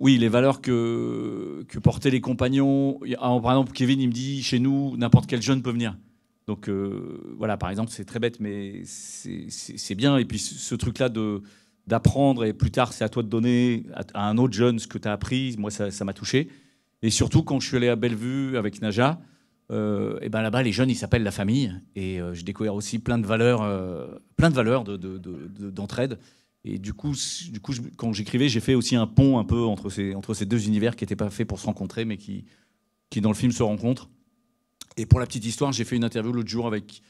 oui, les valeurs que, que portaient les compagnons. par exemple, Kevin, il me dit, chez nous, n'importe quel jeune peut venir. Donc euh, voilà, par exemple, c'est très bête, mais c'est bien. Et puis ce truc-là de d'apprendre et plus tard, c'est à toi de donner à, un autre jeune ce que tu as appris. Moi, ça m'a touché. Et surtout, quand je suis allé à Bellevue avec Naja, euh, et ben là-bas, les jeunes, ils s'appellent la famille. Et je euh, j'ai découvert aussi plein de valeurs, plein de valeurs d'entraide. De, et du coup, du coup quand j'écrivais, j'ai fait aussi un pont un peu entre ces, entre ces deux univers qui n'étaient pas faits pour se rencontrer, mais qui, qui dans le film se rencontrent. Et pour la petite histoire, j'ai fait une interview l'autre jour avec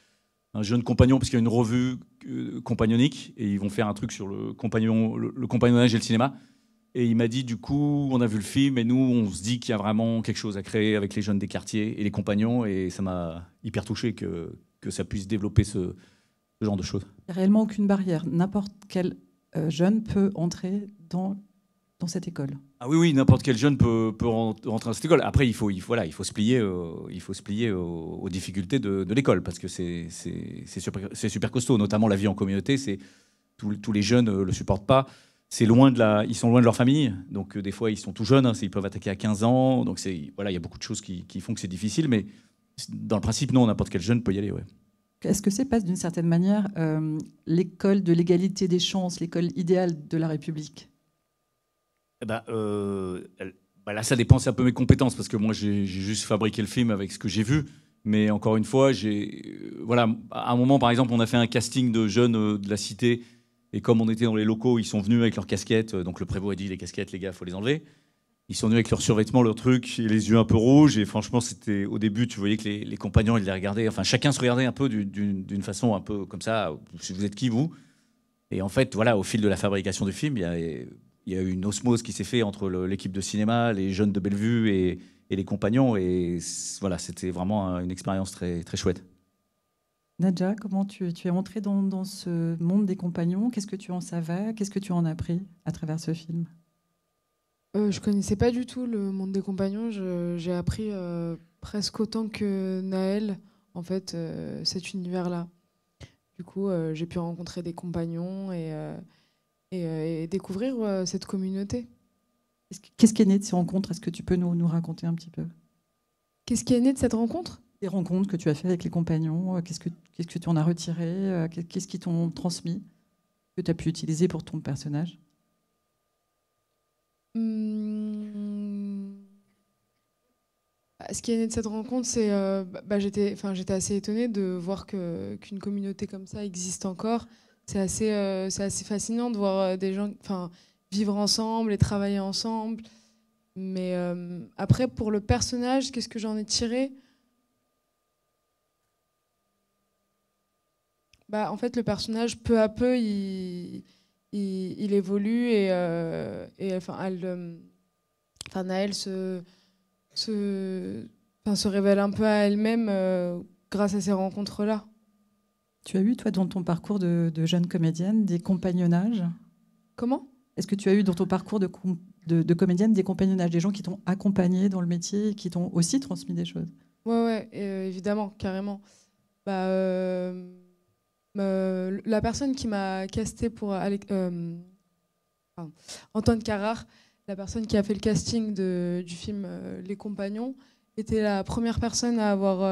un jeune compagnon, parce qu'il y a une revue euh, compagnonique, et ils vont faire un truc sur le, compagnon, le, compagnonnage et le cinéma. Et il m'a dit, du coup, on a vu le film, et nous, on se dit qu'il y a vraiment quelque chose à créer avec les jeunes des quartiers et les compagnons, et ça m'a hyper touché que, que ça puisse développer ce, genre de choses. Il n'y a réellement aucune barrière. N'importe quelle euh, jeune peut entrer dans, dans cette école. Ah oui, oui, n'importe quel jeune peut, peut, rentrer dans cette école. Après, il faut, il, voilà, il faut se plier, euh, il faut se plier aux, difficultés de, l'école, parce que c'est super, super, costaud, notamment la vie en communauté. Tous les jeunes ne euh, le supportent pas. C'est loin de la, ils sont loin de leur famille, donc des fois, ils sont tout jeunes, hein, ils peuvent attaquer à 15 ans. Donc voilà, il y a beaucoup de choses qui, qui font que c'est difficile, mais dans le principe, non, n'importe quel jeune peut y aller. Ouais. Est-ce que c'est passe d'une certaine manière euh, l'école de l'égalité des chances, l'école idéale de la République eh ben, euh, bah Là, ça dépend, un peu mes compétences, parce que moi, j'ai juste fabriqué le film avec ce que j'ai vu. Mais encore une fois, j'ai, euh, voilà, à un moment, par exemple, on a fait un casting de jeunes de la cité, et comme on était dans les locaux, ils sont venus avec leurs casquettes. Donc le prévôt a dit les casquettes, les gars, il faut les enlever ils sont venus avec leur survêtement, leur truc, les yeux un peu rouges. Et franchement, c'était au début, tu voyais que les, compagnons, ils les regardaient. Enfin, chacun se regardait un peu d'une façon un peu comme ça. Vous êtes qui, vous Et en fait, voilà, au fil de la fabrication du film, il y a, eu une osmose qui s'est faite entre l'équipe de cinéma, les jeunes de Bellevue et, les compagnons. Et voilà, c'était vraiment une expérience très, très chouette. Nadja, comment tu, es entrée dans, dans ce monde des compagnons Qu'est-ce que tu en savais Qu'est-ce que tu en as appris à travers ce film je euh, Je connaissais pas du tout le monde des compagnons. J'ai appris euh, presque autant que Naël, en fait, euh, cet univers-là. Du coup, j'ai pu rencontrer des compagnons et, et, découvrir cette communauté. Qu'est-ce qui est né de ces rencontres Est-ce que tu peux nous, raconter un petit peu Qu'est-ce qui est né de cette rencontre Des rencontres que tu as faites avec les compagnons, qu'est-ce que, que tu en as retiré, qu'est-ce qui t'ont transmis, que tu as pu utiliser pour ton personnage Hmm. Ce qui est né de cette rencontre, c'est euh, bah, bah, j'étais, enfin j'étais assez étonnée de voir que qu'une communauté comme ça existe encore. C'est assez, euh, c'est assez fascinant de voir euh, des gens, enfin vivre ensemble et travailler ensemble. Mais après, pour le personnage, qu'est-ce que j'en ai tiré Bah en fait, le personnage, peu à peu, il il, évolue et, euh, enfin, elle, euh, enfin, Naël se, se, enfin, se révèle un peu à elle-même euh, grâce à ces rencontres-là. Tu as eu, toi, dans ton parcours de, jeune comédienne, des compagnonnages Comment Est-ce que tu as eu dans ton parcours de, de, comédienne des compagnonnages, des gens qui t'ont accompagnée dans le métier et qui t'ont aussi transmis des choses Ouais, ouais, évidemment, carrément. Bah, euh, la personne qui m'a casté pour euh, euh Antoine Carrard la personne qui a fait le casting de, du film euh, Les Compagnons, était la première personne à avoir,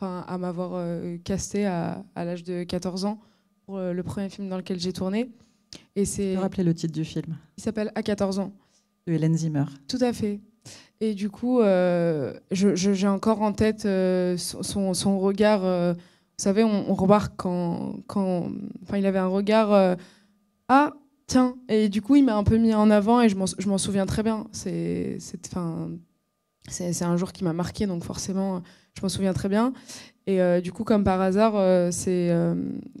à m'avoir casté à, l'âge de 14 ans pour le premier film dans lequel j'ai tourné. Et c'est. Rappelez le titre du film. Il s'appelle À 14 ans. De Hélène Zimmer. Tout à fait. Et du coup, j'ai encore en tête son, son, regard vous savez, on, remarque quand, quand enfin, il avait un regard euh, ah tiens et du coup il m'a un peu mis en avant et je m'en souviens très bien. C'est c'est un jour qui m'a marqué donc forcément je m'en souviens très bien. Et euh, du coup comme par hasard euh, c'est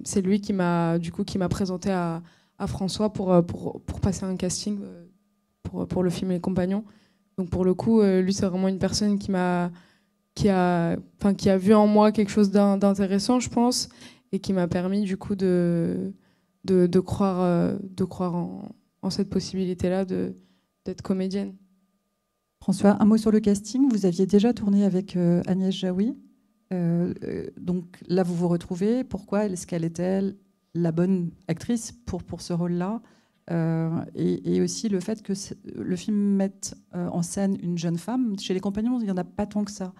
c'est lui qui m'a du coup qui m'a présenté à, à François pour, pour, pour passer un casting pour pour le film Les Compagnons. Donc pour le coup lui c'est vraiment une personne qui m'a qui a, enfin, qui a vu en moi quelque chose d'intéressant, je pense, et qui m'a permis du coup de, de, croire, euh, de croire en, cette possibilité-là d'être comédienne. François, un mot sur le casting. Vous aviez déjà tourné avec euh, Agnès Jaoui. Euh, donc là, vous vous retrouvez. Pourquoi est-ce qu'elle est-elle la bonne actrice pour, pour ce rôle-là et, et, aussi le fait que le film mette en scène une jeune femme. Chez les compagnons, il n'y en a pas tant que ça.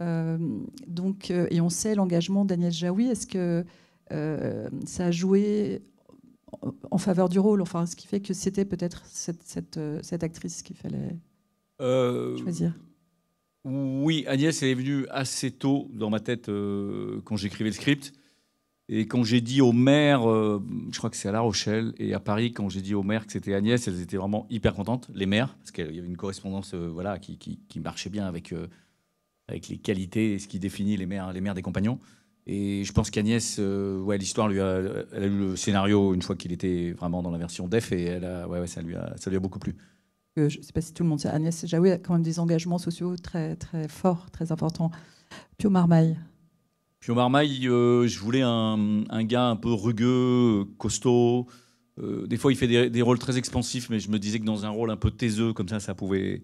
Euh, donc, euh, et on sait l'engagement d'Agnès Jaoui. Est-ce que euh, ça a joué en faveur du rôle, enfin, ce qui fait que c'était peut-être cette, actrice qu'il fallait choisir. Oui, Agnès, elle est venue assez tôt dans ma tête quand j'écrivais le script. Et quand j'ai dit au maire, je crois que c'est à La Rochelle et à Paris, quand j'ai dit au maire que c'était Agnès, elles étaient vraiment hyper contentes, les maires, parce qu'il y avait une correspondance voilà, qui, qui, marchait bien avec avec les qualités ce qui définit les mères, les mères des compagnons. Et je pense qu'Agnès, euh, ouais, l'histoire, lui a, elle a eu le scénario une fois qu'il était vraiment dans la version def, et elle a, ouais, ça, lui a, ça lui a beaucoup plu. Euh, je ne sais pas si tout le monde sait, Agnès Jaoui a quand même des engagements sociaux très, très forts, très importants. Pio Marmaille Pio Marmaille, euh, je voulais un, gars un peu rugueux, costaud. des fois, il fait des, des, rôles très expansifs, mais je me disais que dans un rôle un peu taiseux, comme ça, ça pouvait,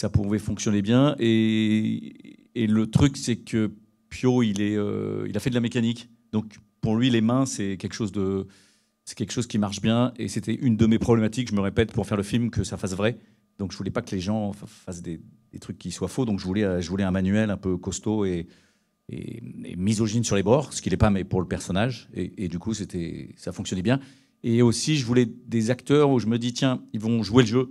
ça pouvait fonctionner bien. Et, le truc, c'est que Pio, il, est, euh, il a fait de la mécanique. Donc, pour lui, les mains, c'est quelque chose de. C'est quelque chose qui marche bien et c'était une de mes problématiques, je me répète, pour faire le film, que ça fasse vrai. Donc je voulais pas que les gens fassent des, trucs qui soient faux. Donc je voulais, je voulais un manuel un peu costaud et, misogyne sur les bords, ce qui n'est pas, mais pour le personnage. Et, et du coup, c'était, ça fonctionnait bien. Et aussi, je voulais des acteurs où je me dis, tiens, ils vont jouer le jeu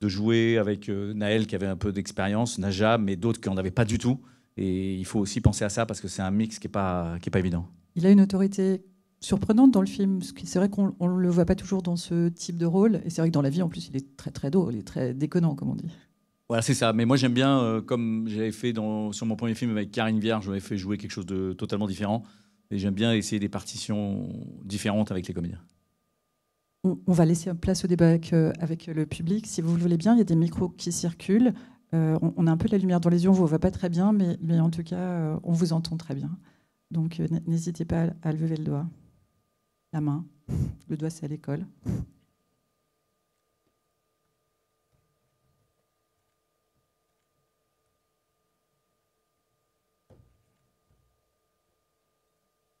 de jouer avec euh, Naël qui avait un peu d'expérience, Naja, mais d'autres qui n'avait pas du tout. Et il faut aussi penser à ça parce que c'est un mix qui n'est pas, est pas évident. Il a une autorité surprenante dans le film. C'est vrai qu'on ne le voit pas toujours dans ce type de rôle. Et c'est vrai que dans la vie, en plus, il est très très il est très déconnant, comme on dit. Voilà, c'est ça. Mais moi, j'aime bien, euh, comme j'avais fait dans, sur mon premier film avec Karine Viard, je fait jouer quelque chose de totalement différent. Et j'aime bien essayer des partitions différentes avec les comédiens on, va laisser place au débat euh, avec, le public. Si vous le voulez bien, il y a des micros qui circulent. Euh, on, a un peu la lumière dans les yeux, on ne vous voit pas très bien, mais, en tout cas, euh, on vous entend très bien. Donc n'hésitez pas à lever le doigt, la main. Le doigt, c'est à l'école.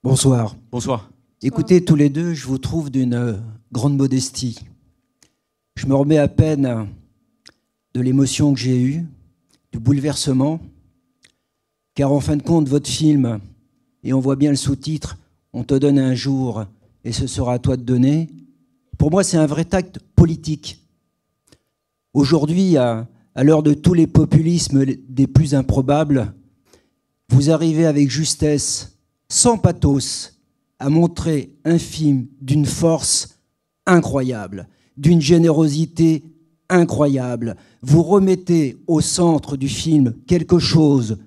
Bonsoir. Bonsoir. Écoutez, tous les deux, je vous trouve d'une grande modestie. Je me remets à peine de l'émotion que j'ai eue, du bouleversement, car en fin de compte, votre film, et on voit bien le sous-titre, on te donne un jour et ce sera à toi de donner, pour moi c'est un vrai acte politique. Aujourd'hui, à, l'heure de tous les populismes des plus improbables, vous arrivez avec justesse, sans pathos, à montrer un film d'une force incroyable, d'une générosité incroyable. Vous remettez au centre du film quelque chose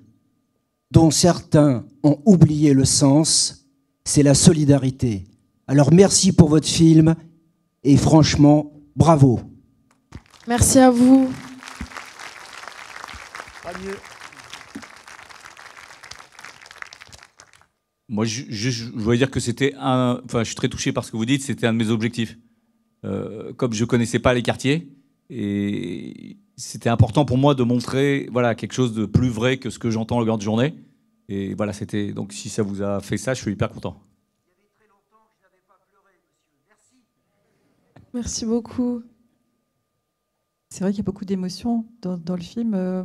dont certains ont oublié le sens, c'est la solidarité. Alors merci pour votre film et franchement, bravo. Merci à vous. Moi, je, je, dire que c'était un. Enfin, je suis très touché par ce que vous dites, c'était un de mes objectifs. Euh, comme je connaissais pas les quartiers, et c'était important pour moi de montrer voilà quelque chose de plus vrai que ce que j'entends le grand de journée. Et voilà, c'était donc si ça vous a fait ça, je suis hyper content. Merci beaucoup. C'est vrai qu'il y a beaucoup d'émotions dans, le film. Euh,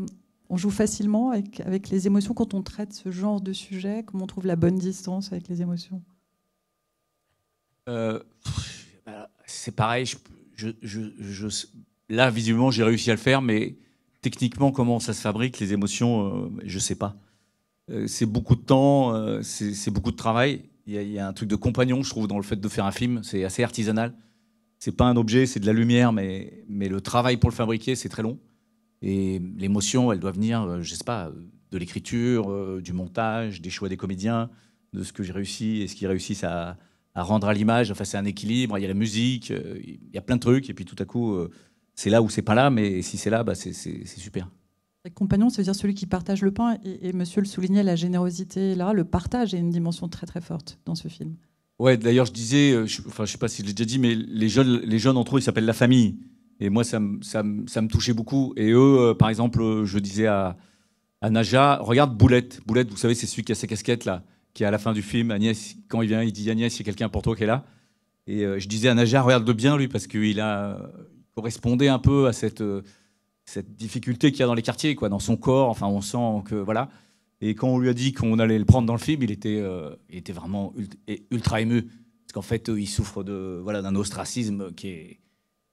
on joue facilement avec, avec, les émotions quand on traite ce genre de sujet, comment on trouve la bonne distance avec les émotions euh, c'est pareil. Je, là, visiblement, j'ai réussi à le faire, mais techniquement, comment ça se fabrique, les émotions, euh, je ne sais pas. Euh, c'est beaucoup de temps, euh, c'est beaucoup de travail. Il y, a un truc de compagnon, je trouve, dans le fait de faire un film. C'est assez artisanal. C'est pas un objet, c'est de la lumière, mais, mais le travail pour le fabriquer, c'est très long. Et l'émotion, elle doit venir, je ne sais pas, de l'écriture, du montage, des choix des comédiens, de ce que j'ai réussi et ce qui réussissent à, à rendre à l'image. Enfin, c'est un équilibre. Il y a la musique, euh, il y a plein de trucs. Et puis tout à coup, euh, c'est là ou c'est pas là. Mais si c'est là, bah, c'est super. Compagnon, ça veut dire celui qui partage le pain. Et, monsieur le soulignait, la générosité, là, le partage est une dimension très très forte dans ce film. Ouais, d'ailleurs, je disais, euh, je, enfin, je sais pas si je l'ai déjà dit, mais les jeunes, les jeunes entre eux, ils s'appellent la famille. Et moi, ça, me ça touchait beaucoup. Et eux, par exemple, je disais à, à Naja, regarde Boulette. Boulette, vous savez, c'est celui qui a sa casquette là qui à la fin du film. Agnès, quand il vient, il dit Agnès, il y a quelqu'un pour toi qui est là. Et euh, je disais à Najar, regarde-le bien lui, parce qu'il a euh, correspondait un peu à cette, euh, cette difficulté qu'il y a dans les quartiers, quoi, dans son corps. Enfin, on sent que voilà. Et quand on lui a dit qu'on allait le prendre dans le film, il était, était vraiment ultra, ultra ému, parce qu'en fait, il souffre de voilà d'un ostracisme qui est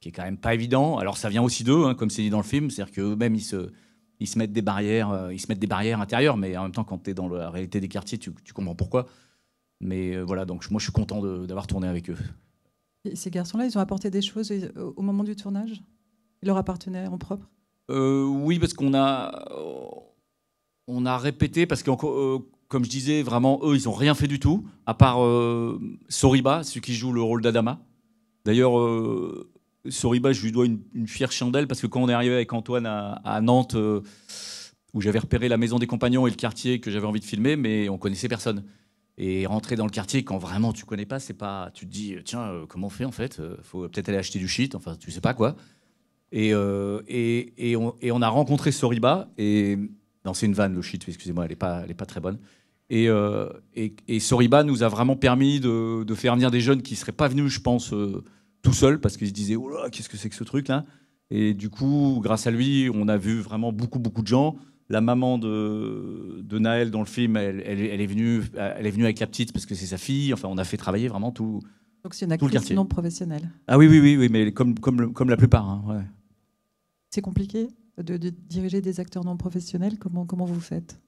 qui est quand même pas évident. Alors ça vient aussi d'eux, hein, comme c'est dit dans le film, c'est-à-dire qu'eux-mêmes ils se ils se mettent des barrières, euh, ils se mettent des barrières intérieures, mais en même temps, quand tu es dans la réalité des quartiers, tu, comprends pourquoi. Mais euh, voilà, donc moi, je suis content d'avoir tourné avec eux. ces garçons-là, ils ont apporté des choses euh, au moment du tournage Ils leur appartenaient en propre Oui, parce qu'on a, on a répété, parce que, comme je disais, vraiment, eux, ils n'ont rien fait du tout, à part Soriba, celui qui joue le rôle d'Adama. D'ailleurs, Soriba, je lui dois une, fière chandelle parce que quand on est arrivé avec Antoine à, Nantes, euh, où j'avais repéré la maison des compagnons et le quartier que j'avais envie de filmer, mais on connaissait personne. Et rentrer dans le quartier quand vraiment tu connais pas, c'est pas. Tu te dis, tiens, euh, comment on fait en fait euh, Faut peut-être aller acheter du shit, enfin, tu sais pas quoi. Et, et, et, on, a rencontré Soriba, et. Non, c'est une vanne, le shit, excusez-moi, elle est pas, elle est pas très bonne. Et, et, Soriba nous a vraiment permis de, de, faire venir des jeunes qui seraient pas venus, je pense tout seul parce qu'il se disait oh qu'est-ce que c'est que ce truc là Et du coup, grâce à lui, on a vu vraiment beaucoup beaucoup de gens. La maman de, Naël dans le film, elle, est venue, elle est venue avec la petite parce que c'est sa fille. Enfin, on a fait travailler vraiment tout. Donc c'est une non professionnelle. Ah oui, oui, oui, oui mais comme, comme, comme la plupart. Hein, c'est compliqué de, diriger des acteurs non professionnels. Comment, comment vous faites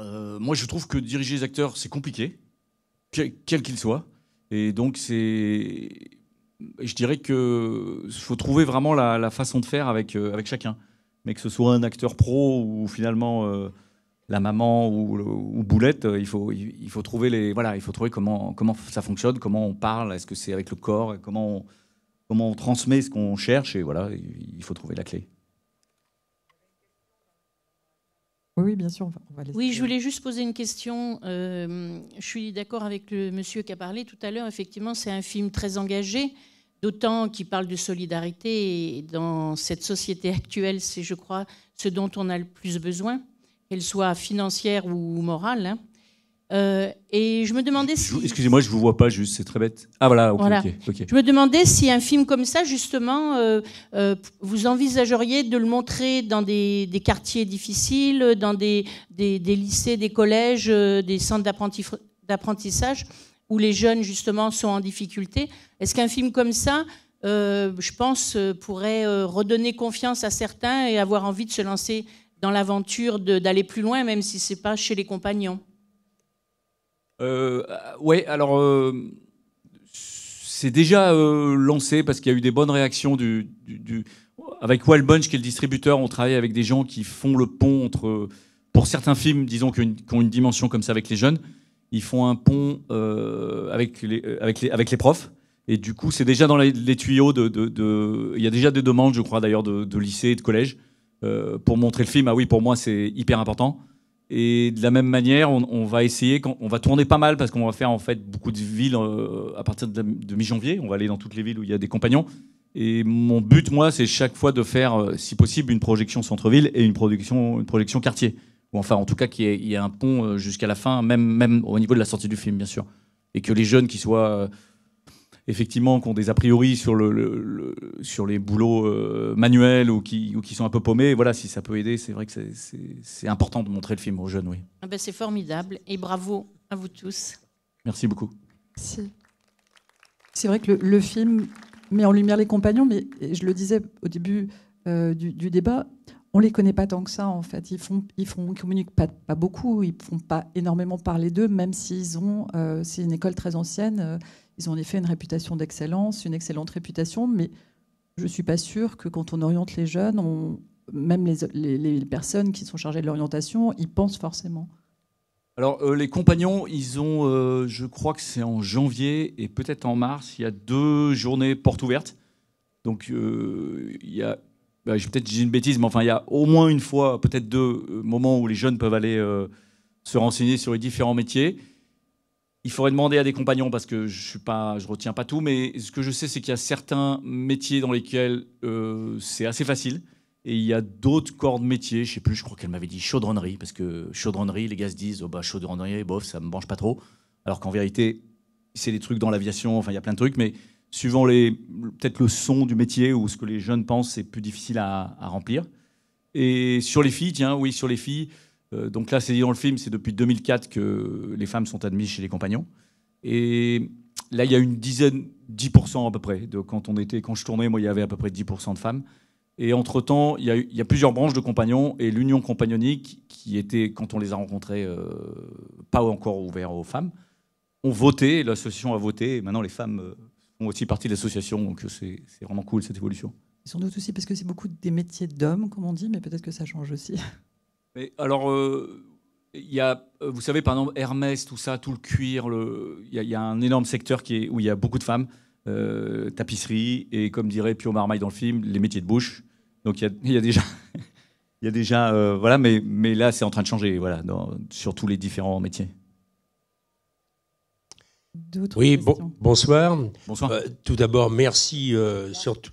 euh, Moi, je trouve que diriger des acteurs, c'est compliqué, quel qu'il soit. Et donc, c'est je dirais que faut trouver vraiment la, façon de faire avec, euh, avec chacun. Mais que ce soit un acteur pro ou finalement euh, la maman ou, Boulette, euh, il faut, il, faut trouver les voilà, il faut trouver comment, comment ça fonctionne, comment on parle, est-ce que c'est avec le corps, comment comment on transmet ce qu'on cherche et voilà, il faut trouver la clé. Oui, bien sûr. oui, je voulais juste poser une question. Euh, je suis d'accord avec le monsieur qui a parlé tout à l'heure. Effectivement, c'est un film très engagé, d'autant qu'il parle de solidarité. Et dans cette société actuelle, c'est, je crois, ce dont on a le plus besoin, qu'elle soit financière ou morale. Hein. Euh, et je me demandais si. Excusez-moi, je vous vois pas juste, c'est très bête. Ah voilà, ok. Je me demandais si un film comme ça, justement, euh, euh vous envisageriez de le montrer dans des, des quartiers difficiles, dans des, des, des, lycées, des collèges, euh, des centres d'apprentissage, où les jeunes, justement, sont en difficulté. Est-ce qu'un film comme ça, euh, je pense, pourrait redonner confiance à certains et avoir envie de se lancer dans l'aventure d'aller plus loin, même si c'est pas chez les compagnons euh, Ouais, alors euh, c'est déjà euh, lancé parce qu'il y a eu des bonnes réactions du, avec Wild Bunch qui est le distributeur. On travaille avec des gens qui font le pont entre, pour certains films, disons qui ont une dimension comme ça avec les jeunes. Ils font un pont euh, avec les, avec, les, avec les profs. Et du coup, c'est déjà dans les, tuyaux. Il y a déjà des demandes, je crois, d'ailleurs, de, lycées et de collèges pour montrer le film. Ah oui, pour moi, c'est hyper important. Et de la même manière, on, va essayer, on va tourner pas mal parce qu'on va faire en fait beaucoup de villes euh, à partir de, mi-janvier. On va aller dans toutes les villes où il y a des compagnons. Et mon but, moi, c'est chaque fois de faire, euh, si possible, une projection centre-ville et une, une projection quartier. Ou enfin, en tout cas, qu'il y, ait- un pont euh, jusqu'à la fin, même, même au niveau de la sortie du film, bien sûr. Et que les jeunes qui soient effectivement qui ont des a priori sur, les boulots euh, manuels ou qui, sont un peu paumés, voilà, si ça peut aider, c'est vrai que c'est important de montrer le film aux jeunes, oui. Ah ben, c'est formidable et bravo à vous tous. Merci beaucoup. C'est vrai que le, film met en lumière les compagnons, mais je le disais au début euh, du, débat, on les connaît pas tant que ça en fait. Ils font, ils communiquent pas, pas, beaucoup, ils font pas énormément parler d'eux, même s'ils ont, euh, c'est une école très ancienne, ils ont en effet une réputation d'excellence, une excellente réputation, mais je ne suis pas sûre que quand on oriente les jeunes, on, même les, personnes qui sont chargées de l'orientation, ils pensent forcément. Alors, euh, les compagnons, ils ont, euh, je crois que c'est en janvier et peut-être en mars, il y a deux journées portes ouvertes. Donc, euh, il y a, bah, peut-être j'ai une bêtise, mais enfin, il y a au moins une fois, peut-être deux moments où les jeunes peuvent aller se renseigner sur les différents métiers. Il faudrait demander à des compagnons parce que je suis pas, je retiens pas tout, mais ce que je sais, c'est qu'il y a certains métiers dans lesquels euh, c'est assez facile, et il y a d'autres corps de métiers. Je sais plus, je crois qu'elle m'avait dit chaudronnerie parce que chaudronnerie, les gars se disent, oh, bah chaudronnerie, bof, ça me mange pas trop, alors qu'en vérité, c'est des trucs dans l'aviation. Enfin, il y a plein de trucs, mais suivant les, peut-être le son du métier ou ce que les jeunes pensent, c'est plus difficile à, à, remplir. Et sur les filles, tiens, oui, sur les filles. Euh, donc là, c'est dit dans le film, c'est depuis 2004 que les femmes sont admises chez les compagnons. Et là, il y a une dizaine, 10% à peu près. De quand, on était, quand je tournais, moi, il y avait à peu près 10% de femmes. Et entre-temps, il, y, a plusieurs branches de compagnons. Et l'union compagnonique, qui était, quand on les a rencontrés, euh, pas encore ouvert aux femmes, ont voté, l'association a voté. Et maintenant, les femmes euh, font aussi partie de l'association. Donc c'est vraiment cool, cette évolution. Sans doute aussi parce que c'est beaucoup des métiers d'hommes, comme on dit, mais peut-être que ça change aussi alors, euh, il y a, euh, vous savez, par exemple, Hermès, tout ça, tout le cuir, Il, y a, un énorme secteur où il y a beaucoup de femmes, euh, tapisserie, et comme dirait Pio Marmaille dans le film, les métiers de bouche. Donc il y a, déjà. il y a déjà voilà, mais, là, c'est en train de changer, voilà, sur tous les différents métiers. Oui, bon, bonsoir. Bonsoir. tout d'abord, merci surtout.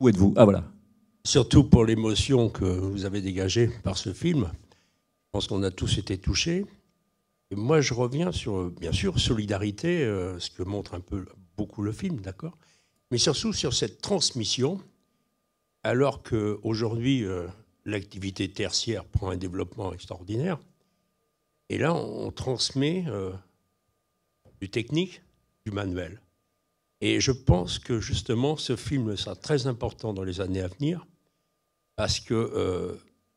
Où êtes-vous Ah, voilà surtout pour l'émotion que vous avez dégagée par ce film. Je pense qu'on a tous été touchés. Et moi, je reviens sur, bien sûr, solidarité, euh, ce que montre un peu beaucoup le film, d'accord Mais surtout sur cette transmission, alors qu'aujourd'hui, euh, l'activité tertiaire prend un développement extraordinaire. Et là, on transmet euh, du technique, du manuel. Et je pense que justement, ce film sera très important dans les années à venir parce que, euh,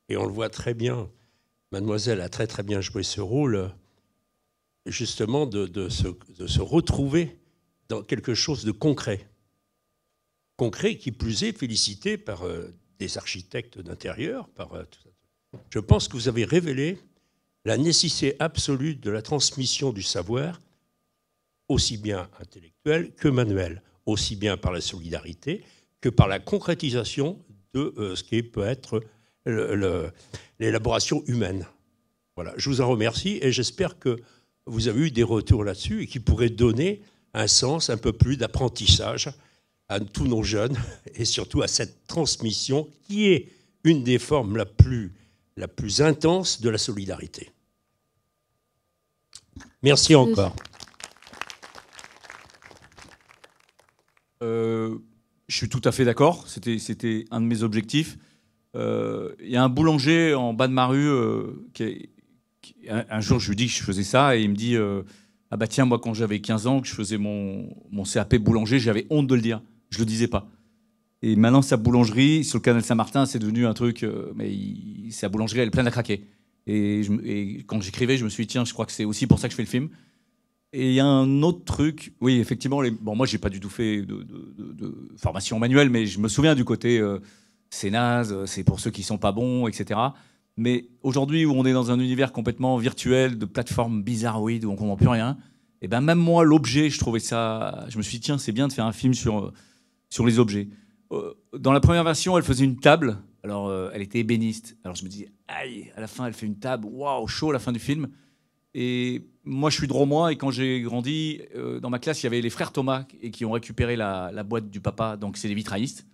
et on le voit très bien, mademoiselle a très très bien joué ce rôle, justement de, se, retrouver dans quelque chose de concret. Concret qui plus est félicité par euh, des architectes d'intérieur, par euh, Je pense que vous avez révélé la nécessité absolue de la transmission du savoir, aussi bien intellectuel que manuel, aussi bien par la solidarité que par la concrétisation de euh, ce qui peut être l'élaboration humaine. Voilà, je vous en remercie et j'espère que vous avez eu des retours là-dessus et qui pourraient donner un sens, un peu plus d'apprentissage à tous nos jeunes et surtout à cette transmission qui est une des formes la plus, la plus intense de la solidarité. Merci encore. Je suis tout à fait d'accord. C'était un de mes objectifs. Euh, il y a un boulanger en bas de ma rue euh, qui, un, jour je lui dis que je faisais ça et il me dit euh, ah bah tiens moi quand j'avais 15 ans que je faisais mon, mon CAP boulanger j'avais honte de le dire je le disais pas et maintenant sa boulangerie sur le canal Saint-Martin c'est devenu un truc mais sa boulangerie elle est pleine à craquer et, et quand j'écrivais je me suis dit tiens je crois que c'est aussi pour ça que je fais le film et il y a un autre truc, oui, effectivement, les... bon, moi, j'ai pas du tout fait de, formation manuelle, mais je me souviens du côté euh, c'est naze, c'est pour ceux qui sont pas bons, etc. Mais aujourd'hui, où on est dans un univers complètement virtuel, de plateformes bizarroïdes, où on comprend plus rien, et eh ben même moi, l'objet, je trouvais ça. Je me suis dit, tiens, c'est bien de faire un film sur, euh, sur les objets. Euh, dans la première version, elle faisait une table. Alors, elle était ébéniste. Alors, je me dis, aïe, à la fin, elle fait une table. Waouh, chaud, la fin du film. Et moi, je suis Romois, et quand j'ai grandi, euh, dans ma classe, il y avait les frères Thomas et qui ont récupéré la, boîte du papa. Donc, c'est les vitraillistes.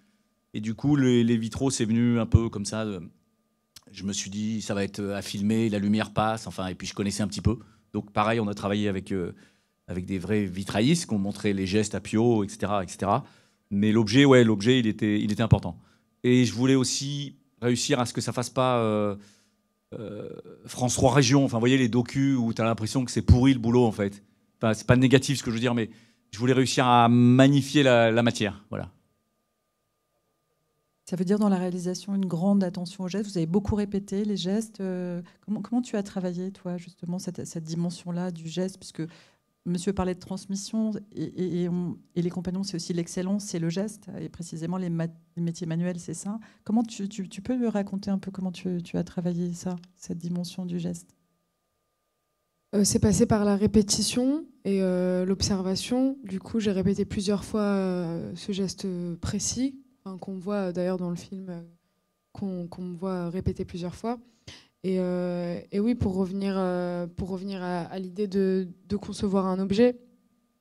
Et du coup, les, vitraux, c'est venu un peu comme ça. Euh, je me suis dit, ça va être euh, à filmer, la lumière passe. Enfin, et puis je connaissais un petit peu. Donc, pareil, on a travaillé avec, avec des vrais vitraillistes qui ont montré les gestes à Pio, etc., etc. Mais l'objet, ouais, l'objet, il était, il était important. Et je voulais aussi réussir à ce que ça fasse pas. Euh, France 3 Région, enfin, vous voyez les docus où tu as l'impression que c'est pourri le boulot, en fait. Enfin, c'est pas négatif ce que je veux dire, mais je voulais réussir à magnifier la, matière. Voilà. Ça veut dire dans la réalisation une grande attention aux gestes. Vous avez beaucoup répété les gestes. Euh, comment, tu as travaillé, toi, justement, cette, cette dimension-là du geste Puisque Monsieur parlait de transmission et, les compagnons, c'est aussi l'excellence, c'est le geste, et précisément les, métiers manuels, c'est ça. Comment tu, peux me raconter un peu comment tu, as travaillé ça, cette dimension du geste euh, C'est passé par la répétition et euh, l'observation. Du coup, j'ai répété plusieurs fois euh, ce geste précis, hein, qu'on voit d'ailleurs dans le film, qu'on voit répété plusieurs fois. Et, euh, et oui, pour revenir, euh, pour revenir à, l'idée de, de, concevoir un objet,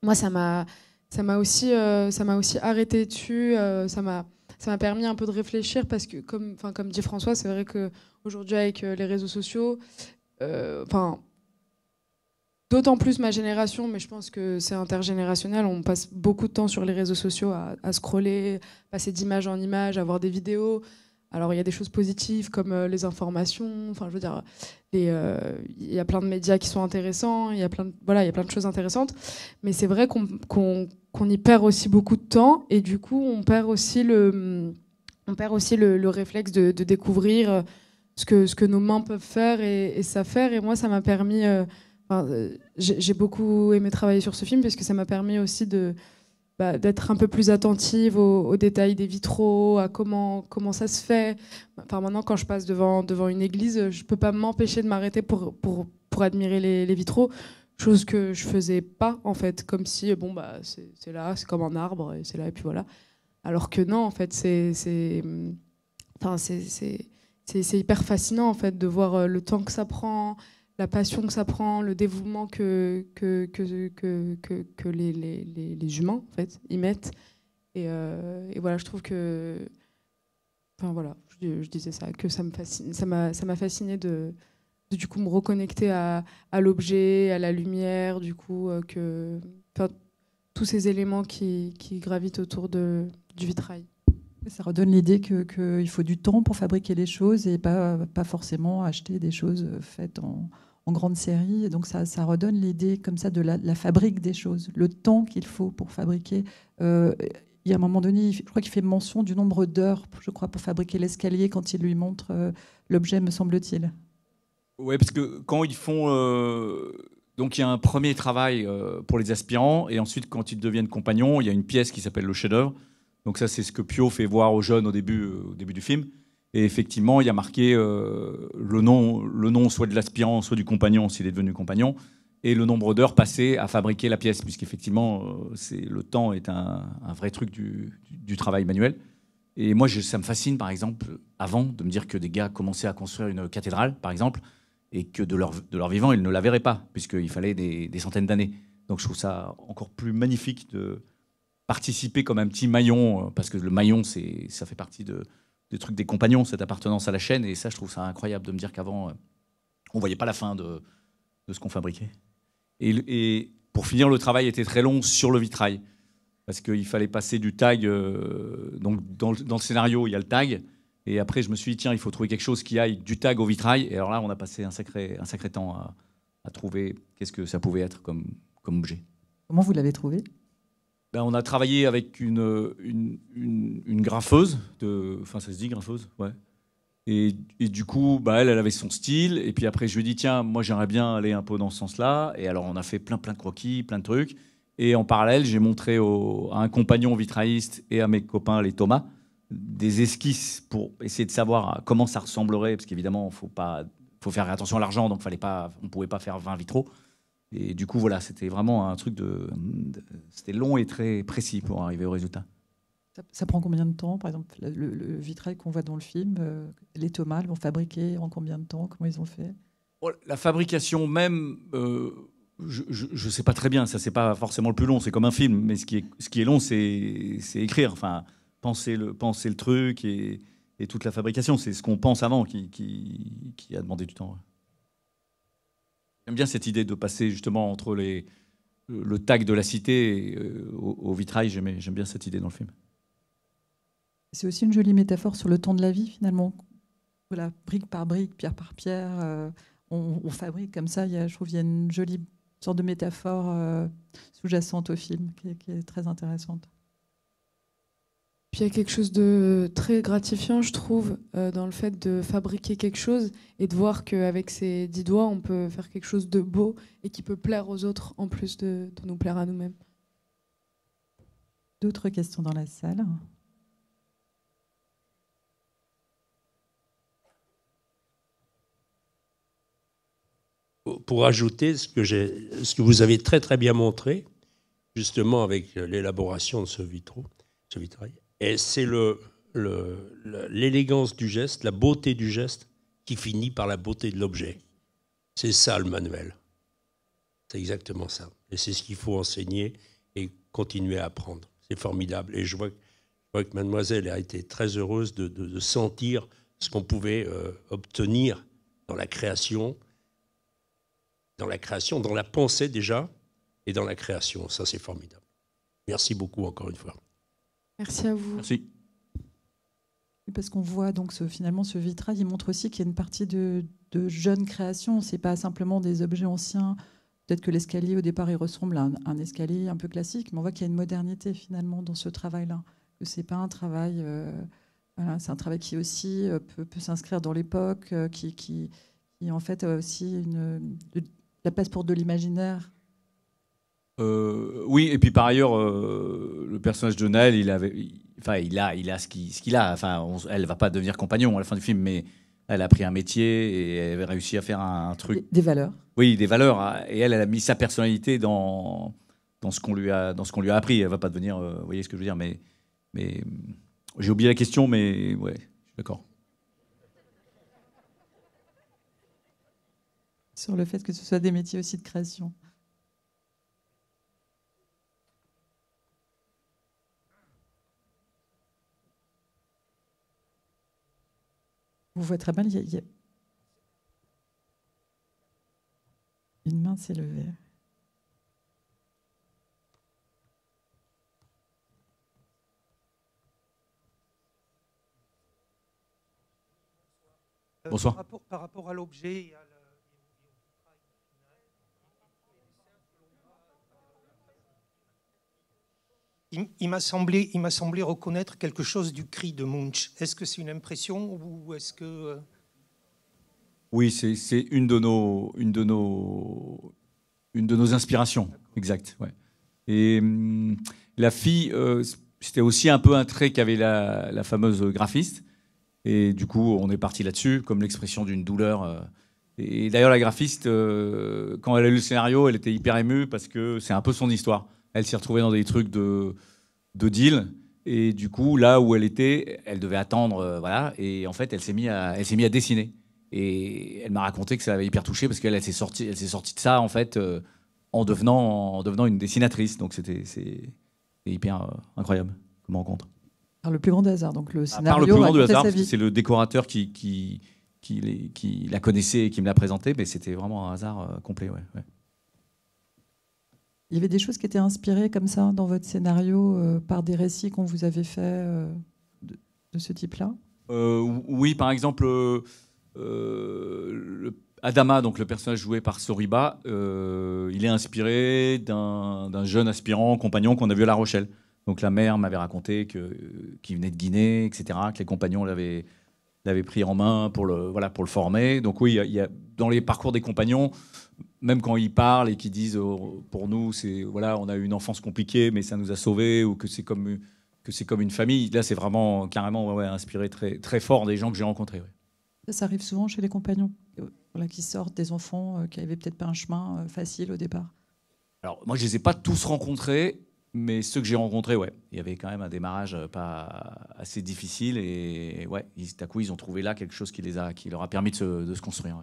moi, ça m'a, ça m'a aussi, euh, ça m'a aussi arrêté dessus. ça m'a, ça m'a permis un peu de réfléchir parce que, comme, enfin, comme dit François, c'est vrai que aujourd'hui avec les réseaux sociaux, enfin d'autant plus ma génération, mais je pense que c'est intergénérationnel. On passe beaucoup de temps sur les réseaux sociaux à, à scroller, passer d'image en image, à voir des vidéos. Alors il y a des choses positives comme euh, les informations, enfin je veux dire, euh, il y a plein de médias qui sont intéressants, il y a plein de, voilà, y a plein de choses intéressantes, mais c'est vrai qu'on y perd aussi beaucoup de temps et du coup on perd aussi le, on perd aussi le, réflexe de, découvrir euh, ce que, ce que nos mains peuvent faire et, et ça faire. Et moi ça m'a permis, j'ai beaucoup aimé travailler sur ce film parce que ça m'a permis aussi de bah, d'être un peu plus attentive aux, détails des vitraux, à comment, comment ça se fait. Enfin, maintenant, quand je passe devant, devant une église, je ne peux pas m'empêcher de m'arrêter pour, pour, pour, admirer les, les vitraux chose que je faisais pas en fait, comme si euh, bon bah c'est là, c'est comme un arbre et c'est là et puis voilà. Alors que non en fait c'est c'est enfin c'est hyper fascinant en fait de voir euh, le temps que ça prend, la passion que ça prend, le dévouement que, que, que, que, les, les, les, humains en fait, y mettent. Et, euh, voilà, je trouve que. Enfin voilà, je, disais ça, que ça m'a fascine, ça fasciné de, du coup me reconnecter à, à l'objet, à la lumière, du coup, euh, que. Enfin, tous ces éléments qui, qui gravitent autour de, du vitrail. Ça redonne l'idée qu'il faut du temps pour fabriquer les choses et pas, pas forcément acheter des choses faites en, en grande série. Et donc ça, ça redonne l'idée comme ça de la, fabrique des choses, le temps qu'il faut pour fabriquer. Euh, il y a un moment donné, je crois qu'il fait mention du nombre d'heures, je crois, pour fabriquer l'escalier quand il lui montre euh, l'objet, me semble-t-il. Oui, parce que quand ils font... Euh, donc il y a un premier travail pour les aspirants, et ensuite quand ils deviennent compagnons, il y a une pièce qui s'appelle le chef-d'œuvre. Donc ça, c'est ce que Pio fait voir aux jeunes au début, au début du film. Et effectivement, il y a marqué euh, le, nom, le nom soit de l'aspirant, soit du compagnon, s'il est devenu compagnon, et le nombre d'heures passées à fabriquer la pièce, puisqu'effectivement, euh, c'est le temps est un, vrai truc du, travail manuel. Et moi, ça me fascine, par exemple, avant, de me dire que des gars commençaient à construire une cathédrale, par exemple, et que de leur, de leur vivant, ils ne la verraient pas, puisqu'il fallait des, des centaines d'années. Donc je trouve ça encore plus magnifique de participer comme un petit maillon, euh, parce que le maillon, ça fait partie de, des trucs des compagnons, cette appartenance à la chaîne. Et ça, je trouve ça incroyable de me dire qu'avant, euh, on voyait pas la fin de, ce qu'on fabriquait. Et, pour finir, le travail était très long sur le vitrail. Parce qu'il fallait passer du tag. Euh, donc, dans, le scénario, il y a le tag. Et après, je me suis dit, tiens, il faut trouver quelque chose qui aille du tag au vitrail. Et alors là, on a passé un sacré, un sacré temps à, trouver qu'est-ce que ça pouvait être comme, comme objet. Comment vous l'avez trouvé ben, on a travaillé avec une, une, une, graffeuse, de, enfin ça se dit graffeuse, ouais. Et, du coup, bah, elle, elle avait son style. Et puis après, je lui ai dit, tiens, moi j'aimerais bien aller un peu dans ce sens-là. Et alors, on a fait plein, plein de croquis, plein de trucs. Et en parallèle, j'ai montré à un compagnon vitrailliste et à mes copains, les Thomas, des esquisses pour essayer de savoir comment ça ressemblerait. Parce qu'évidemment, il faut, pas, faut faire attention à l'argent, donc fallait pas, on ne pouvait pas faire 20 vitraux. Et du coup, voilà, c'était vraiment un truc de. c'était long et très précis pour arriver au résultat. Ça, prend combien de temps Par exemple, le, vitrail qu'on voit dans le film, euh, les tomates vont fabriquer en combien de temps Comment ils ont fait oh, La fabrication même. Euh, je ne sais pas très bien, ça c'est pas forcément le plus long, c'est comme un film, mais ce qui est, ce qui est long, c'est écrire, enfin, penser le, penser le truc et, toute la fabrication, c'est ce qu'on pense avant qui, qui, qui, a demandé du temps. J'aime bien cette idée de passer justement entre les, euh, le tag de la cité euh, au, vitrail. J'aime bien cette idée dans le film. C'est aussi une jolie métaphore sur le temps de la vie, finalement. Voilà, brique par brique, pierre par pierre, euh, on, fabrique comme ça. Il y je trouve qu'il y a une jolie sorte de métaphore sous-jacente au film qui est très intéressante. Puis il y a quelque chose de très gratifiant, je trouve, euh, dans le fait de fabriquer quelque chose et de voir qu'avec ces dix doigts, on peut faire quelque chose de beau et qui peut plaire aux autres en plus de, nous plaire à nous-mêmes. D'autres questions dans la salle Pour ajouter ce que, ce que vous avez très très bien montré, justement avec l'élaboration de ce vitrail, et c'est l'élégance le, du geste, la beauté du geste, qui finit par la beauté de l'objet. C'est ça le manuel. C'est exactement ça. Et c'est ce qu'il faut enseigner et continuer à apprendre. C'est formidable. Et je vois, que mademoiselle a été très heureuse de, sentir ce qu'on pouvait euh, obtenir dans la création, dans la création, dans la pensée déjà, et dans la création. Ça, c'est formidable. Merci beaucoup encore une fois. Merci à vous. Merci. Parce qu'on voit donc ce, finalement ce vitrail, il montre aussi qu'il y a une partie de, jeunes créations. C'est pas simplement des objets anciens. Peut-être que l'escalier au départ il ressemble à un, escalier un peu classique, mais on voit qu'il y a une modernité finalement dans ce travail-là. Ce c'est pas un travail, euh, c'est un travail qui aussi euh, peut, s'inscrire dans l'époque, euh, qui, en fait a aussi une, la place pour de l'imaginaire euh, oui, et puis par ailleurs, euh, le personnage de Naël, il, avait, enfin, il a, il a ce qu'il a. Enfin, elle va pas devenir compagnon à la fin du film, mais elle a pris un métier et elle a réussi à faire un, truc. Des valeurs. Oui, des valeurs. Hein. Et elle, a mis sa personnalité dans, dans ce qu'on lui, a, dans ce qu'on lui a appris. Elle va pas devenir. Euh, vous voyez ce que je veux dire Mais, mais j'ai oublié la question, mais ouais, d'accord. Sur le fait que ce soit des métiers aussi de création. vous voyez très mal, il y a, une main s'est levée. Bonsoir. Par rapport, à l'objet il, m'a semblé, il reconnaître quelque chose du cri de Munch. Est-ce que c'est une impression ou est-ce que... Euh, oui, c'est une, de nos, inspirations, exact. Et hum, la fille, euh, c'était aussi un peu un trait qu'avait la, fameuse graphiste. Et du coup, on est parti là-dessus, comme l'expression d'une douleur. Euh. et d'ailleurs, la graphiste, quand elle a lu le scénario, elle était hyper émue parce que c'est un peu son histoire. Elle s'est retrouvée dans des trucs de, de deal. Et du coup, là où elle était, elle devait attendre, euh, voilà. Et en fait, elle s'est mise à, elle s'est mis à dessiner. Et elle m'a raconté que ça l'avait hyper touchée parce qu'elle s'est sortie, elle s'est sortie de ça en fait euh, en devenant, en devenant une dessinatrice. Donc c'était, hyper euh, incroyable comme rencontre. Par le plus grand hasard. donc le scénario. par le plus grand hasard, c'est le décorateur qui qui, qui, la connaissait et qui me l'a présenté, mais c'était vraiment un hasard complet, ouais. Il y avait des choses qui étaient inspirées comme ça dans votre scénario euh, par des récits qu'on vous avait faits euh, de, ce type-là euh, Oui, par exemple, Adama, donc le personnage joué par Soriba, il est inspiré d'un jeune aspirant compagnon qu'on a vu à La Rochelle. Donc la mère m'avait raconté qu'il venait de Guinée, etc., que les compagnons l'avaient pris en main pour le, voilà, pour le former. Donc oui, il y a, dans les parcours des compagnons, même quand ils parlent et qu'ils disent oh, pour nous, c'est voilà, on a eu une enfance compliquée, mais ça nous a sauvés, ou que c'est comme, que c'est comme une famille. Là, c'est vraiment carrément ouais, inspiré très, très fort des gens que j'ai rencontrés. Ça, arrive souvent chez les compagnons voilà, euh, qui sortent des enfants euh, qui n'avaient peut-être pas un chemin euh, facile au départ. Alors, moi, je ne les ai pas tous rencontrés, mais ceux que j'ai rencontrés, ouais, il y avait quand même un démarrage pas assez difficile. Et, ouais, à coup, ils ont trouvé là quelque chose qui, les a, qui leur a permis de de se construire.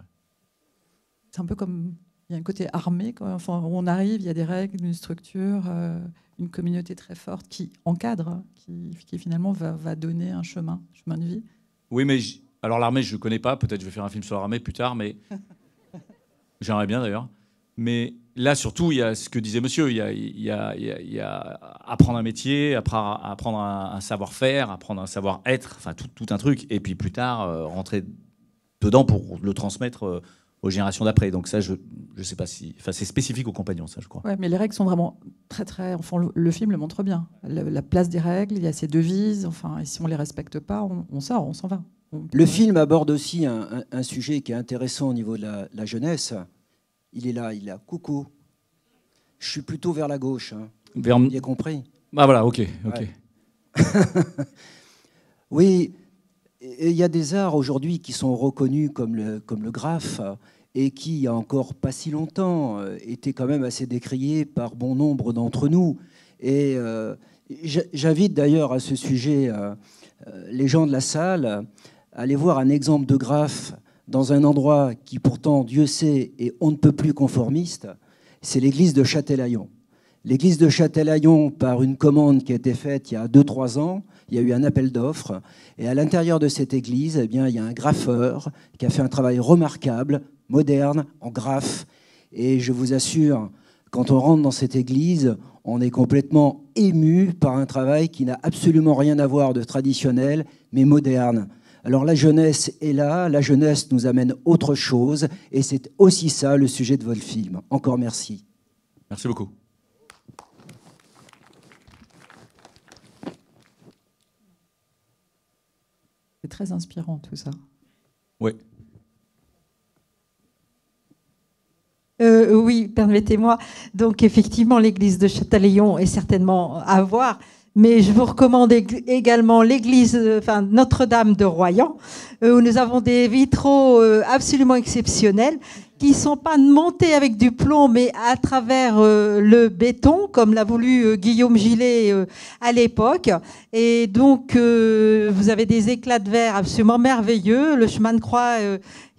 C'est un peu comme il y a un côté armé, on arrive, il y a des règles, une structure, euh, une communauté très forte qui encadre, hein, qui, finalement va, donner un chemin, chemin de vie. Oui, mais alors l'armée, je ne connais pas. Peut-être je vais faire un film sur l'armée plus tard, mais j'aimerais bien d'ailleurs. Mais là, surtout, il y a ce que disait monsieur, il y a, apprendre un métier, apprendre, un, savoir-faire, apprendre un savoir-être, enfin tout, un truc, et puis plus tard, euh, rentrer dedans pour le transmettre euh, aux générations d'après. Donc ça, je ne sais pas si... Enfin, c'est spécifique aux compagnons, ça, je crois. Oui, mais les règles sont vraiment très, très... Enfin, le, film le montre bien. La, place des règles, il y a ces devises. Enfin, et si on ne les respecte pas, on, sort, on s'en va. le film aborde aussi un, sujet qui est intéressant au niveau de la, jeunesse. Il est là, il a Coucou. Je suis plutôt vers la gauche. Hein. Vers... compris. Bah voilà, ok, ok. oui, il y a des arts aujourd'hui qui sont reconnus comme le, graphe et qui, il y a encore pas si longtemps, euh, étaient quand même assez décriés par bon nombre d'entre nous. Et euh, j'invite d'ailleurs à ce sujet euh, les gens de la salle à aller voir un exemple de graphe dans un endroit qui pourtant, Dieu sait, et on ne peut plus conformiste, c'est l'église de Châtelaillon. L'église de Châtelaillon, par une commande qui a été faite il y a 2-3 ans, il y a eu un appel d'offres. Et à l'intérieur de cette église, eh bien, il y a un graffeur qui a fait un travail remarquable, moderne, en graphe. Et je vous assure, quand on rentre dans cette église, on est complètement ému par un travail qui n'a absolument rien à voir de traditionnel, mais moderne. Alors la jeunesse est là, la jeunesse nous amène autre chose, et c'est aussi ça le sujet de votre film. Encore merci. Merci beaucoup. très inspirant tout ça. Oui. Euh, euh, oui, permettez-moi. Donc effectivement, l'église de Châtelaillon est certainement à voir, mais je vous recommande également l'église, euh, enfin Notre-Dame de Royan, où nous avons des vitraux absolument exceptionnels qui ne sont pas montés avec du plomb, mais à travers euh, le béton, comme l'a voulu euh, Guillaume Gillet euh, à l'époque. Et donc, vous avez des éclats de verre absolument merveilleux. Le chemin de croix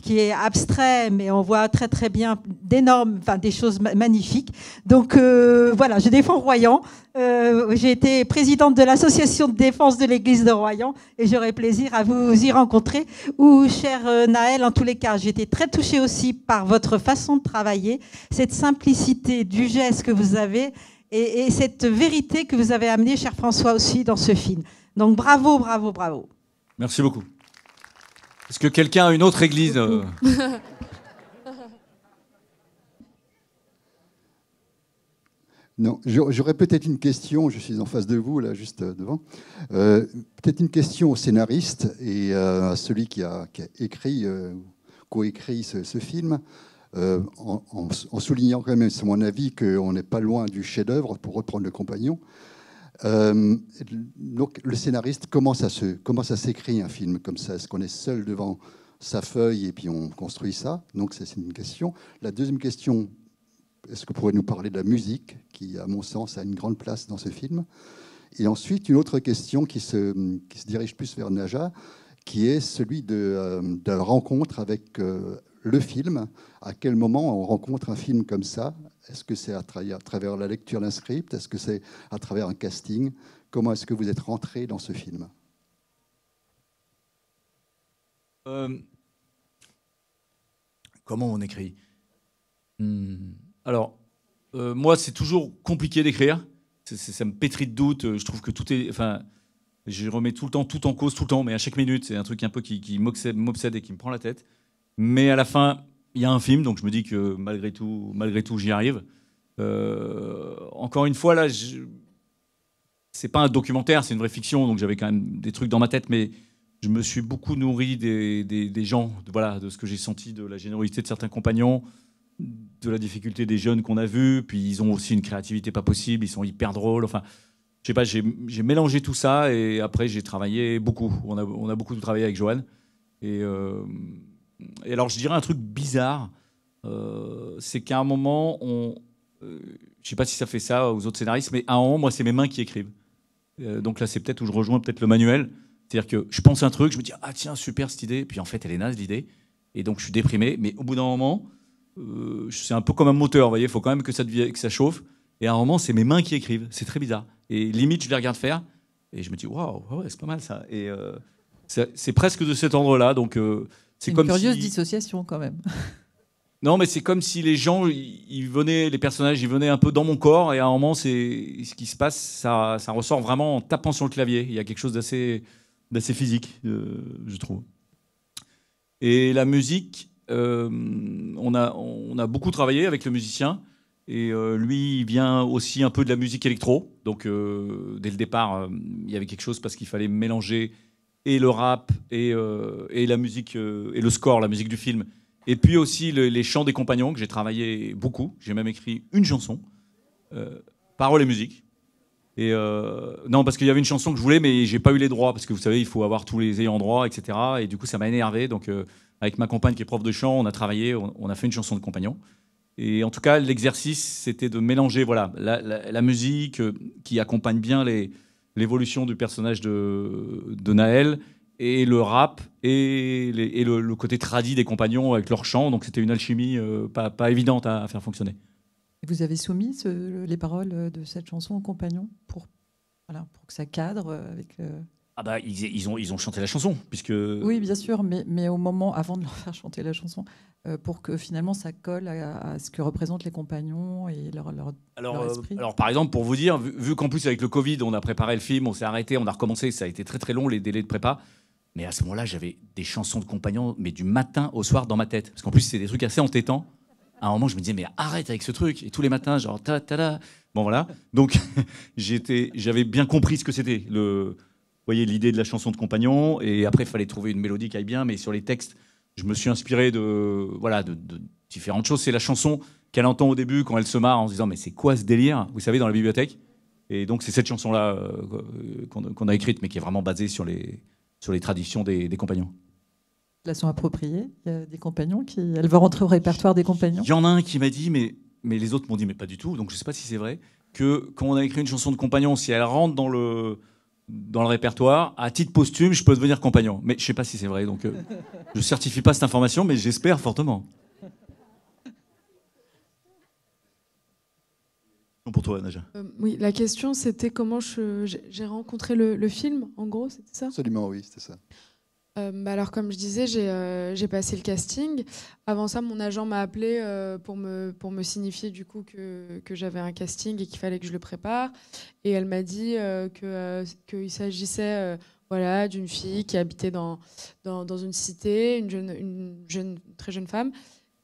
qui est abstrait, mais on voit très très bien d'énormes, enfin des choses magnifiques. Donc euh, voilà, je défends Royan. Euh, j'ai été présidente de l'association de défense de l'Église de Royan et j'aurai plaisir à vous y rencontrer. Ou cher euh, Naël, en tous les cas, j'ai été très touchée aussi par votre façon de travailler, cette simplicité du geste que vous avez et, et cette vérité que vous avez amenée, cher François, aussi dans ce film. Donc bravo, bravo, bravo. Merci beaucoup. Est-ce que quelqu'un a une autre église euh Non, j'aurais peut-être une question, je suis en face de vous, là, juste euh, devant. Euh, peut-être une question au scénariste et à celui qui a, écrit, ou coécrit ce, film, en, en, soulignant quand même, c'est mon avis, qu'on n'est pas loin du chef-d'œuvre, pour reprendre le compagnon. Euh, donc le scénariste commence à se comment ça s'écrit un film comme ça. Est-ce qu'on est seul devant sa feuille et puis on construit ça Donc c'est une question. La deuxième question, est-ce que vous pourriez nous parler de la musique qui, à mon sens, a une grande place dans ce film Et ensuite une autre question qui se, qui se dirige plus vers Naja, qui est celui de, euh, de la rencontre avec euh, le film. À quel moment on rencontre un film comme ça est-ce que c'est à, travers la lecture d'un script Est-ce que c'est à travers un casting Comment est-ce que vous êtes rentré dans ce film euh. Comment on écrit hmm. Alors, euh, moi, c'est toujours compliqué d'écrire. Ça me pétrit de doutes. Je trouve que tout est. Enfin, je remets tout le temps tout en cause, tout le temps, mais à chaque minute, c'est un truc un peu qui, qui m'obsède et qui me prend la tête. Mais à la fin, il y a un film, donc je me dis que malgré tout, malgré tout j'y arrive. Euh, encore une fois, là, je... c'est pas un documentaire, c'est une vraie fiction, donc j'avais quand même des trucs dans ma tête, mais je me suis beaucoup nourri des, gens, de, voilà, de ce que j'ai senti, de la générosité de certains compagnons, de la difficulté des jeunes qu'on a vus, puis ils ont aussi une créativité pas possible, ils sont hyper drôles, enfin, je sais pas, j'ai mélangé tout ça, et après j'ai travaillé beaucoup, on a, on a beaucoup travaillé avec Joanne et... Euh, et alors, je dirais un truc bizarre, euh, c'est qu'à un moment, on, ne euh, je sais pas si ça fait ça aux autres scénaristes, mais à un moment, moi, c'est mes mains qui écrivent. Euh, donc là, c'est peut-être où je rejoins peut-être le manuel. C'est-à-dire que je pense un truc, je me dis ah tiens super cette idée, puis en fait elle est naze l'idée, et donc je suis déprimé. Mais au bout d'un moment, c'est un peu comme un moteur, vous voyez, il faut quand même que ça que ça chauffe. Et à un moment, c'est mes mains qui écrivent. C'est très bizarre. Et limite, je les regarde faire, et je me dis waouh, c'est pas mal ça. Et c'est presque de cet endroit là donc. C'est une curieuse dissociation quand même. Non, mais c'est comme si les gens, ils venaient, les personnages, ils venaient un peu dans mon corps, et à un moment, c'est ce qui se passe, ça, ressort vraiment en tapant sur le clavier. Il y a quelque chose d'assez, physique, euh, je trouve. Et la musique, euh, on, a, beaucoup travaillé avec le musicien, et euh, lui, il vient aussi un peu de la musique électro. Donc, dès le départ, il y avait quelque chose parce qu'il fallait mélanger et le rap et, euh, et la musique euh, et le score, la musique du film. Et puis aussi les chants des compagnons que j'ai travaillé beaucoup. J'ai même écrit une chanson, euh, paroles et musique. Et euh, non, parce qu'il y avait une chanson que je voulais, mais j'ai pas eu les droits parce que vous savez, il faut avoir tous les ayants droit, etc. Et du coup, ça m'a énervé. Donc, avec ma compagne qui est prof de chant, on a travaillé, on, a fait une chanson de compagnons. Et en tout cas, l'exercice, c'était de mélanger voilà la musique qui accompagne bien les, l'évolution du personnage de, Naël et le rap et, le, côté tradit des compagnons avec leur chant. Donc c'était une alchimie euh, pas, pas, évidente à, faire fonctionner. Vous avez soumis les paroles euh, de cette chanson aux compagnons pour, voilà, pour que ça cadre euh, avec... Ah bah ils, ils, ont, ils ont chanté la chanson, puisque... Oui, bien sûr, mais, mais au moment, avant de leur faire chanter la chanson, euh, pour que finalement ça colle à, ce que représentent les compagnons et leur, leur, alors, euh, esprit. alors par exemple, pour vous dire, vu, qu'en plus avec le Covid, on a préparé le film, on s'est arrêté, on a recommencé, ça a été très très long les délais de prépa, mais à ce moment-là, j'avais des chansons de compagnons, mais du matin au soir dans ma tête, parce qu'en plus c'est des trucs assez entêtants. À un moment, je me disais, mais arrête avec ce truc. Et tous les matins, genre, ta ta da Bon, voilà. Donc, j'avais bien compris ce que c'était. Le, vous voyez l'idée de la chanson de compagnon. Et après, il fallait trouver une mélodie qui aille bien. Mais sur les textes, je me suis inspiré de, voilà, de, différentes choses. C'est la chanson qu'elle entend au début quand elle se marre en se disant Mais c'est quoi ce délire Vous savez, dans la bibliothèque. Et donc, c'est cette chanson-là euh, qu'on a écrite, mais qui est vraiment basée sur les, sur les traditions des, des compagnons. sont appropriée, il y a des compagnons qui. Elle va rentrer au répertoire des compagnons. Il y en a un qui m'a dit, mais, mais les autres m'ont dit, mais pas du tout, donc je ne sais pas si c'est vrai, que quand on a écrit une chanson de compagnon, si elle rentre dans le, dans le répertoire, à titre posthume, je peux devenir compagnon. Mais je ne sais pas si c'est vrai, donc euh, je ne certifie pas cette information, mais j'espère fortement. Pour toi, Naja. Euh, oui, la question c'était comment j'ai rencontré le, le, film, en gros, c'était ça Absolument, oui, c'était ça. Euh, bah alors comme je disais, euh, j'ai passé le casting. Avant ça, mon agent m'a appelé euh, pour, me, pour me signifier du coup que, que j'avais un casting et qu'il fallait que je le prépare. Et elle m'a dit que qu'il s'agissait voilà, d'une fille qui habitait dans, dans, une cité, une jeune, une jeune, très jeune femme,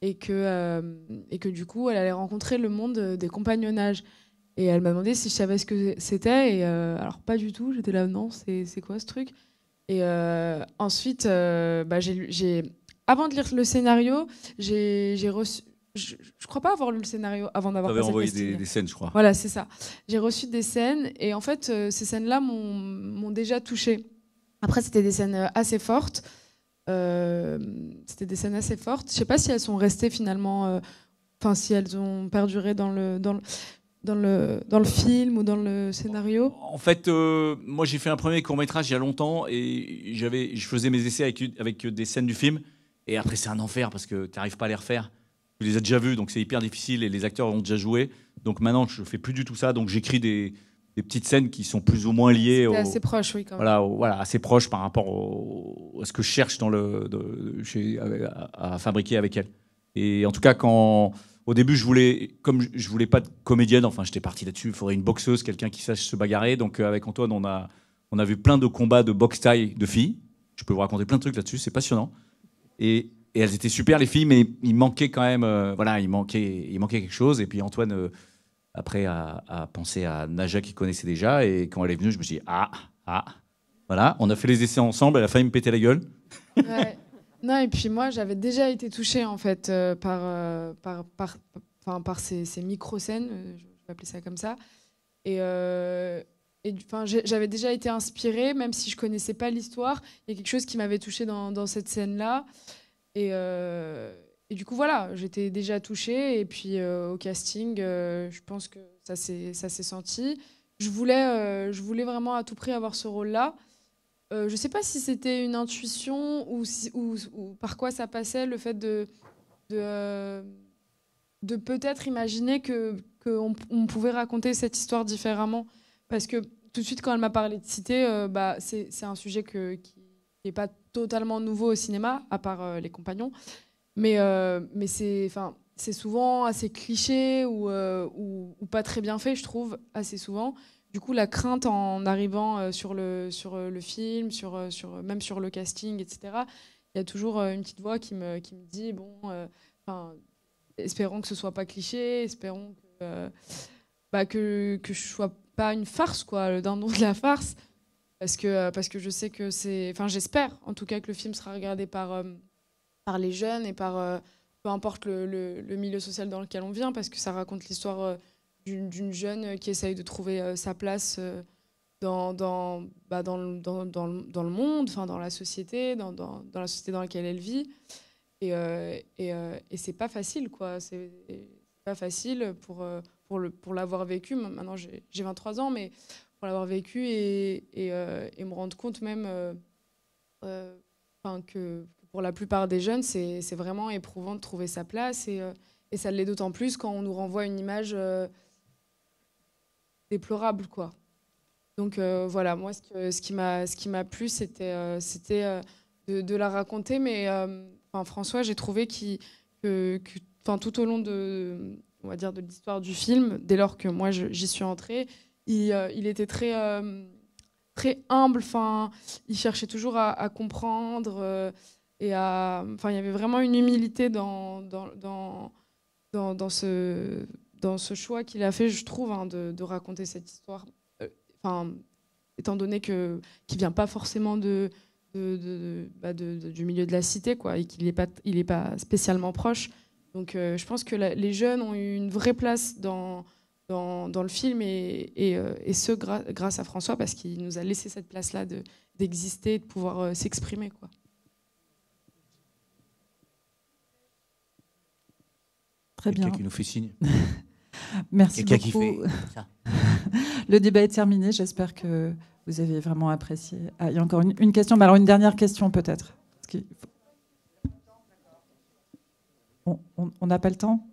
et que, et que du coup, elle allait rencontrer le monde des compagnonnages. Et elle m'a demandé si je savais ce que c'était. Et alors pas du tout, j'étais là, non, c'est quoi ce truc et euh, ensuite, euh, bah, j'ai, avant de lire le scénario, j'ai reçu je, ne crois pas avoir lu le scénario avant d'avoir. T'avais envoyé des, scènes, je crois. Voilà, c'est ça. J'ai reçu des scènes et en fait, euh, ces scènes-là m'ont déjà touchée. Après, c'était des scènes assez fortes. Euh, c'était des scènes assez fortes. Je sais pas si elles sont restées finalement, enfin si elles ont perduré dans le, dans le dans le, dans le film ou dans le scénario En fait, euh, moi j'ai fait un premier court métrage il y a longtemps et j'avais, je faisais mes essais avec, avec des scènes du film. Et après, c'est un enfer parce que tu n'arrives pas à les refaire. Tu les as déjà vus, donc c'est hyper difficile et les acteurs ont déjà joué. Donc maintenant, je fais plus du tout ça. Donc j'écris des, petites scènes qui sont plus ou moins liées C'est assez proche oui quand voilà voilà assez proche par rapport à ce que je cherche dans le à, à, fabriquer avec elle et en tout cas quand au début, je voulais, comme je voulais pas de comédienne, enfin, j'étais parti là-dessus. Il faudrait une boxeuse, quelqu'un qui sache se bagarrer. Donc, euh, avec Antoine, on a, on a vu plein de combats de boxe taille de filles. Je peux vous raconter plein de trucs là-dessus. C'est passionnant. Et, et, elles étaient super les filles, mais il manquait quand même, euh, voilà, il manquait, il manquait quelque chose. Et puis Antoine, euh, après, a, pensé à Naja qu'il connaissait déjà. Et quand elle est venue, je me suis dit ah ah, voilà, on a fait les essais ensemble. elle a failli me péter la gueule. Ouais. Non, et puis moi, j'avais déjà été touchée en fait euh, euh, par, par, par, par, ces, micro-scènes, euh, je vais appeler ça comme ça. Et, et j'avais déjà été inspirée, même si je connaissais pas l'histoire. Il y a quelque chose qui m'avait touchée dans, cette scène-là. Et, et, du coup, voilà, j'étais déjà touchée. Et puis au casting, je pense que ça s'est senti. Je voulais, je voulais vraiment à tout prix avoir ce rôle-là. Euh, je ne sais pas si c'était une intuition ou, ou, par quoi ça passait, le fait de, de, euh, peut-être imaginer qu'on que pouvait raconter cette histoire différemment. Parce que tout de suite, quand elle m'a parlé de cité, euh, bah, c'est, un sujet qui n'est pas totalement nouveau au cinéma, à part Les Compagnons. Mais, c'est, souvent assez cliché ou, pas très bien fait, je trouve, assez souvent du coup, la crainte en arrivant euh, sur le, sur euh, le film, sur, euh, sur, même sur le casting, etc., il y a toujours une petite voix qui me, qui me dit bon, enfin, espérons que ce soit pas cliché, espérons que, je bah, que, que je sois pas une farce, quoi, le dindon de la farce. Parce que, parce que je sais que c'est. Enfin, j'espère en tout cas que le film sera regardé par, par les jeunes et par peu importe le, le, milieu social dans lequel on vient, parce que ça raconte l'histoire d'une jeune euh, qui essaye de trouver euh, sa place euh, dans, dans, bah dans, le, dans, dans, le, monde, dans la société, dans, dans, la société dans laquelle elle vit. Et, ce et, et c'est pas facile, quoi. C'est pas facile pour, pour, le, pour l'avoir vécu. Maintenant, j'ai 23 ans, mais pour l'avoir vécu et, et, et, me rendre compte même que pour la plupart des jeunes, c'est vraiment éprouvant de trouver sa place. Et, et ça l'est d'autant plus quand on nous renvoie une image déplorable, quoi. Donc euh, voilà, moi, ce, que, ce qui m'a, ce qui m'a plu, c'était, euh, c'était euh, de, la raconter. Mais François, j'ai trouvé que, enfin, tout au long de, on va dire, de l'histoire du film, dès lors que moi j'y suis entrée, il, il était très, très humble. Enfin, il cherchait toujours à, comprendre et à, enfin, il y avait vraiment une humilité dans, dans, dans, dans, dans ce dans ce choix qu'il a fait, je trouve, hein, de, raconter cette histoire. Euh, enfin, étant donné que qui vient pas forcément bah, de, du milieu de la cité, quoi, et qu'il n'est pas, il est pas spécialement proche. Donc, euh, je pense que les jeunes ont eu une vraie place dans dans, le film et, et, euh, et ce grâce à François parce qu'il nous a laissé cette place-là d'exister, de pouvoir s'exprimer, quoi. Très bien. Quelqu'un qui nous fait signe. Merci beaucoup. le débat est terminé. J'espère que vous avez vraiment apprécié. Ah, il y a encore une, question. Mais alors, une dernière question, peut-être. On n'a pas le temps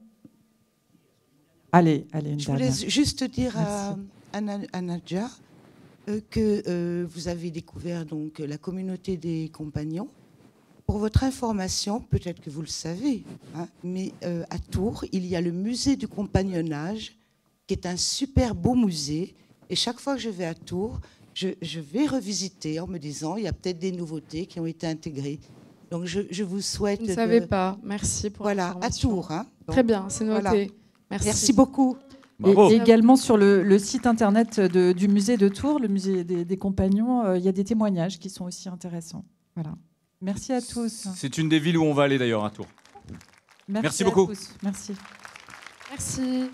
Allez, allez, une Je voulais juste dire à, euh, que euh, vous avez découvert donc la communauté des compagnons. Pour votre information, peut-être que vous le savez, hein, mais euh, à Tours, il y a le musée du compagnonnage, qui est un super beau musée. Et chaque fois que je vais à Tours, je, vais revisiter en me disant, il y a peut-être des nouveautés qui ont été intégrées. Donc je, vous souhaite... Vous ne savez pas, merci pour Voilà, à Tours. Hein. Très bien, c'est noté. Merci. merci beaucoup. Et également sur le, site internet du musée de Tours, le musée des, compagnons, euh, il y a des témoignages qui sont aussi intéressants. Voilà. Merci à tous. C'est une des villes où on va aller d'ailleurs à Tours. Merci, beaucoup. Merci. Merci.